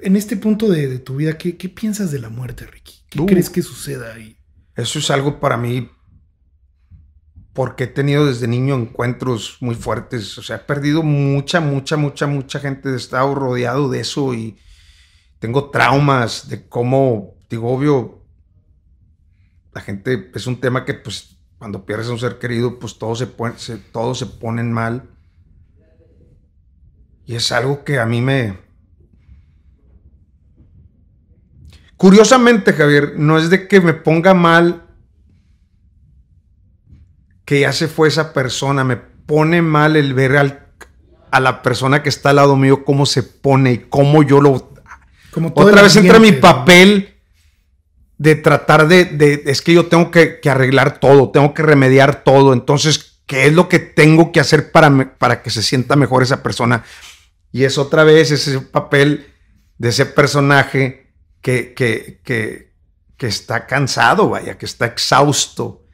en este punto de, tu vida, ¿qué, piensas de la muerte, Ricky? ¿Qué uh. crees que suceda ahí? Eso es algo para mí, porque he tenido desde niño encuentros muy fuertes. O sea, he perdido mucha, mucha, mucha, mucha gente. He estado rodeado de eso y tengo traumas de cómo, digo, obvio, la gente es un tema que, pues, cuando pierdes a un ser querido, pues todo se, pone todos se ponen mal. Y es algo que a mí me, Curiosamente, Javier, no es de que me ponga mal que ya se fue esa persona, me pone mal el ver al, a la persona que está al lado mío cómo se pone y cómo yo lo... Otra vez entra mi papel de tratar de, es que yo tengo que, arreglar todo, tengo que remediar todo, entonces, ¿qué es lo que tengo que hacer para, para que se sienta mejor esa persona? Y es otra vez ese papel de ese personaje que, está cansado, vaya, que está exhausto,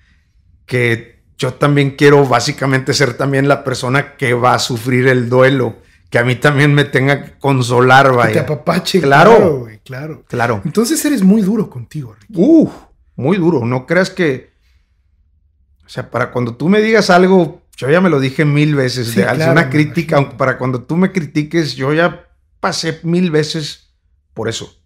que yo también quiero básicamente ser también la persona que va a sufrir el duelo, que a mí también me tenga que consolar, vaya. Que te apapache, claro, claro, güey, claro. Entonces eres muy duro contigo, Ricky. Uf, muy duro. No creas que. O sea, para cuando tú me digas algo, yo ya me lo dije mil veces. de, una crítica, para cuando tú me critiques, yo ya pasé mil veces por eso.